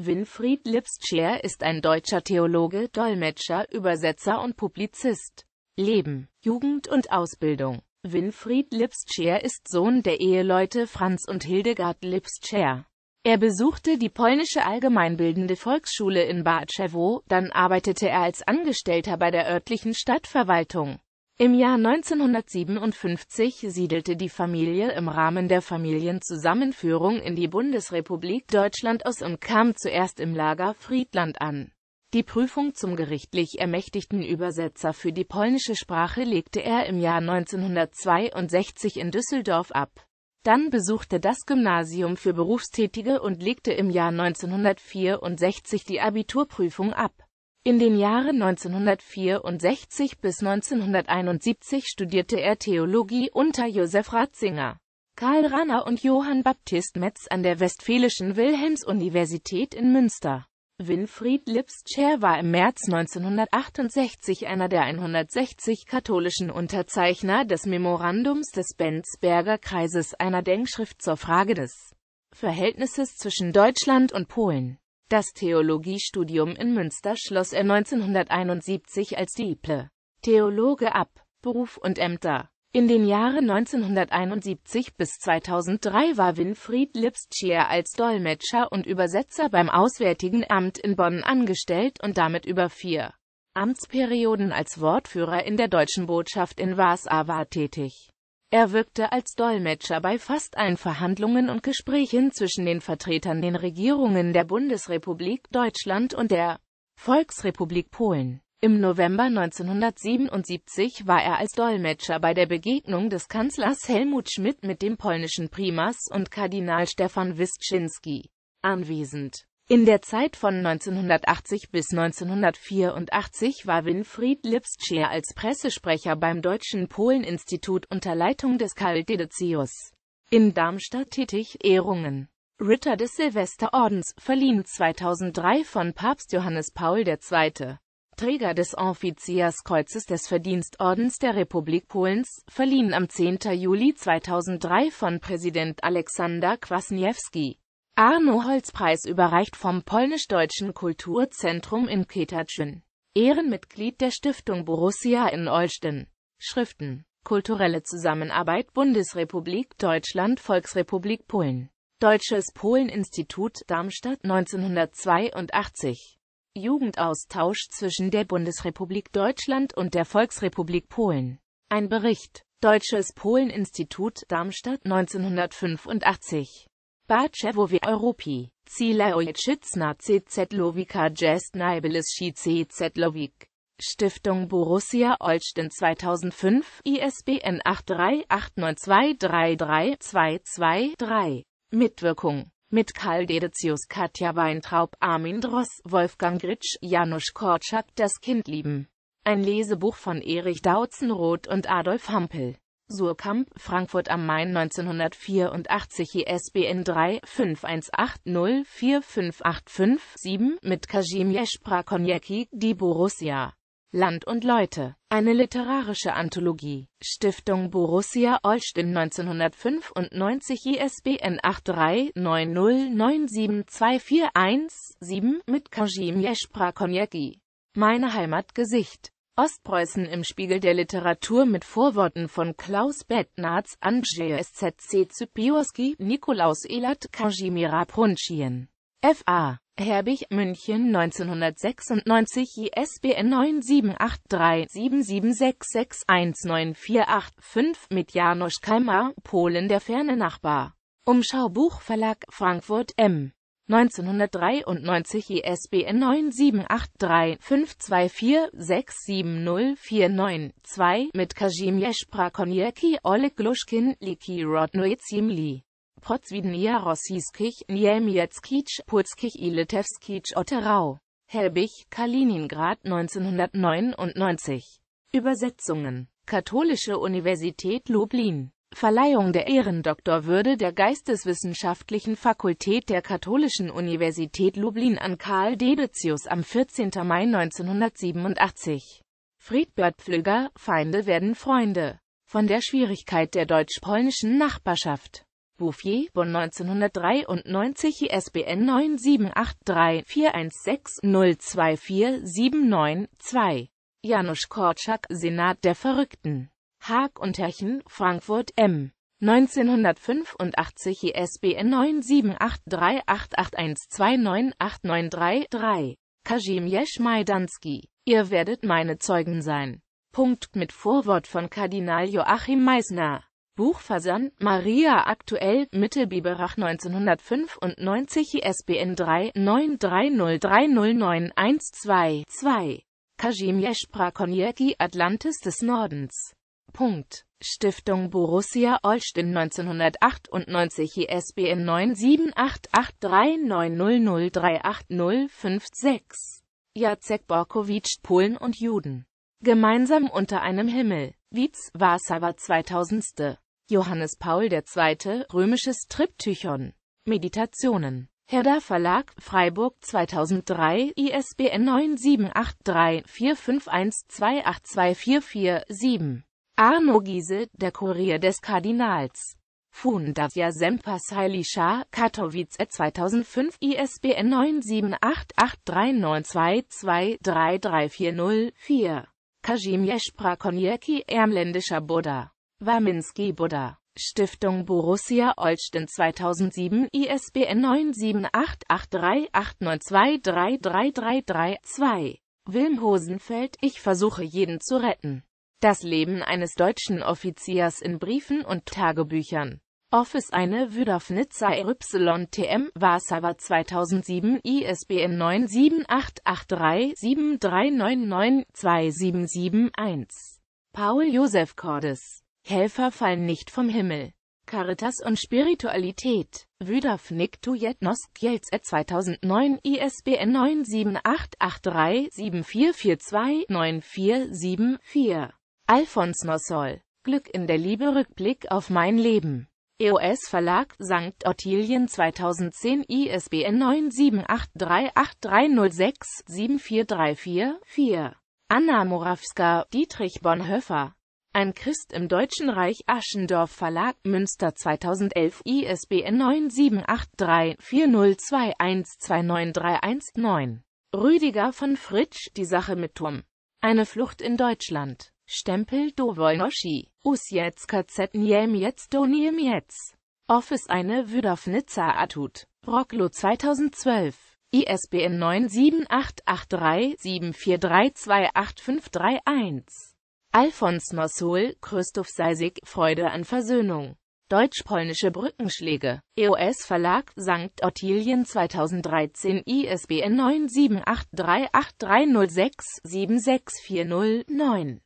Winfried Lipscher ist ein deutscher Theologe, Dolmetscher, Übersetzer und Publizist. Leben, Jugend und Ausbildung Winfried Lipscher ist Sohn der Eheleute Franz und Hildegard Lipscher. Er besuchte die polnische allgemeinbildende Volksschule in Barczewo, dann arbeitete er als Angestellter bei der örtlichen Stadtverwaltung. Im Jahr 1957 siedelte die Familie im Rahmen der Familienzusammenführung in die Bundesrepublik Deutschland aus und kam zuerst im Lager Friedland an. Die Prüfung zum gerichtlich ermächtigten Übersetzer für die polnische Sprache legte er im Jahr 1962 in Düsseldorf ab. Dann besuchte das Gymnasium für Berufstätige und legte im Jahr 1964 die Abiturprüfung ab in den Jahren 1964 bis 1971 studierte er Theologie unter Josef Ratzinger, Karl Ranner und Johann Baptist Metz an der Westfälischen Wilhelms-Universität in Münster. Winfried Lipscher war im März 1968 einer der 160 katholischen Unterzeichner des Memorandums des Benzberger Kreises einer Denkschrift zur Frage des Verhältnisses zwischen Deutschland und Polen. Das Theologiestudium in Münster schloss er 1971 als Dieple Theologe ab, Beruf und Ämter. In den Jahren 1971 bis 2003 war Winfried Lipschier als Dolmetscher und Übersetzer beim Auswärtigen Amt in Bonn angestellt und damit über vier Amtsperioden als Wortführer in der deutschen Botschaft in Warsawa tätig. Er wirkte als Dolmetscher bei fast allen Verhandlungen und Gesprächen zwischen den Vertretern den Regierungen der Bundesrepublik Deutschland und der Volksrepublik Polen. Im November 1977 war er als Dolmetscher bei der Begegnung des Kanzlers Helmut Schmidt mit dem polnischen Primas und Kardinal Stefan Wyszynski anwesend in der Zeit von 1980 bis 1984 war Winfried Lipscher als Pressesprecher beim Deutschen Polen-Institut unter Leitung des Karl Dedecius in Darmstadt tätig. Ehrungen Ritter des Silvesterordens, verliehen 2003 von Papst Johannes Paul II. Träger des Offizierskreuzes des Verdienstordens der Republik Polens, verliehen am 10. Juli 2003 von Präsident Alexander Kwasniewski. Arno Holzpreis überreicht vom polnisch-deutschen Kulturzentrum in Kitatschyn. Ehrenmitglied der Stiftung Borussia in Olsztyn. Schriften Kulturelle Zusammenarbeit Bundesrepublik Deutschland Volksrepublik Polen Deutsches Polen-Institut Darmstadt 1982 Jugendaustausch zwischen der Bundesrepublik Deutschland und der Volksrepublik Polen Ein Bericht Deutsches Polen-Institut Darmstadt 1985 Barczewowie Europi, Cila Ojczyzna CZ-Lowika Jest Najbliższy CZ-Lowik. Stiftung Borussia Olsztyn 2005, ISBN 8389233223. Mitwirkung mit Karl Dedecius, Katja Weintraub, Armin Dross, Wolfgang Gritsch, Janusz Korczak, Das Kind lieben. Ein Lesebuch von Erich Dautzenroth und Adolf Hampel. Surkamp, Frankfurt am Main 1984 ISBN 3 518 7 mit Kazimierz Prakoniecki, die Borussia. Land und Leute. Eine literarische Anthologie. Stiftung Borussia Olsztyn 1995 ISBN 83 7 mit Kajim Kazimierz Prakoniecki. Meine Heimatgesicht. Ostpreußen im Spiegel der Literatur mit Vorworten von Klaus Bettnarz, Andrzej SZC Zypiorski, Nikolaus Elat, Kajimira Prunschien. F.A. Herbig, München 1996, ISBN 9783 5 mit Janusz Keimer, Polen der ferne Nachbar. Umschau Buchverlag, Frankfurt M. 1993 ISBN 9783524670492 mit Kazimierz Prakoniecki, Oleg Lushkin, Liki Rodnoecimli. Potsvidnia Rossiskich Niemieckic, Putzkich Iletevskich Otterau. Helbig, Kaliningrad 1999. Übersetzungen Katholische Universität Lublin Verleihung der Ehrendoktorwürde der Geisteswissenschaftlichen Fakultät der Katholischen Universität Lublin an Karl Debecius am 14. Mai 1987. Friedbert Pflüger, Feinde werden Freunde. Von der Schwierigkeit der deutsch-polnischen Nachbarschaft. Bouffier, Bonn 1993, ISBN 9783-416-02479-2. Janusz Korczak, Senat der Verrückten. Haag und Herrchen, Frankfurt M. 1985 ISBN 9783881298933. Kazimierz Majdanski. Ihr werdet meine Zeugen sein. Punkt mit Vorwort von Kardinal Joachim Meissner. Buchversand Maria aktuell Mittelbiberach 1995 ISBN 3930309122. 9303091122 Kazimierz Prakoniecki Atlantis des Nordens Punkt. Stiftung Borussia Olsten 1998 ISBN 9788390038056 Jacek Borkowicz Polen und Juden. Gemeinsam unter einem Himmel. Wietz, Warsawa 2000. Johannes Paul II. Römisches Triptychon. Meditationen. Herder Verlag, Freiburg 2003, ISBN 9783451282447. Arno Giese, der Kurier des Kardinals. Fundacja Semper Silicia, Katowice 2005 ISBN 9788392233404. 4 Kazimierz Prakoniecki, Ermländischer Buddha. Waminski Buddha. Stiftung Borussia Olsztyn 2007 ISBN 9788389233332. Wilm Hosenfeld Ich versuche jeden zu retten. Das Leben eines deutschen Offiziers in Briefen und Tagebüchern. Office eine Wüdownitzer YTM, Warsawa 2007, ISBN 97883-7399-2771. Paul Josef Cordes. Helfer fallen nicht vom Himmel. Caritas und Spiritualität. Wüdownik Tujetnosk Jelze 2009 ISBN 97883-7442-9474 Alfons Nossol. Glück in der Liebe Rückblick auf mein Leben. EOS Verlag, St. Ottilien 2010 ISBN 9783830674344-4 Anna Morawska, Dietrich Bonhoeffer ein Christ im Deutschen Reich Aschendorf Verlag Münster 2011 ISBN 9783-40212931-9 Rüdiger von Fritsch Die Sache mit Turm, Eine Flucht in Deutschland Stempel do dovojnoší, usjecka jetzt do Niemjec. Office eine Wydawnica Atut. Rocklo 2012. ISBN 9788374328531. Alfons Mossol, Christoph Seisig, Freude an Versöhnung. Deutsch-polnische Brückenschläge. EOS Verlag, St. Ottilien 2013 ISBN 9783830676409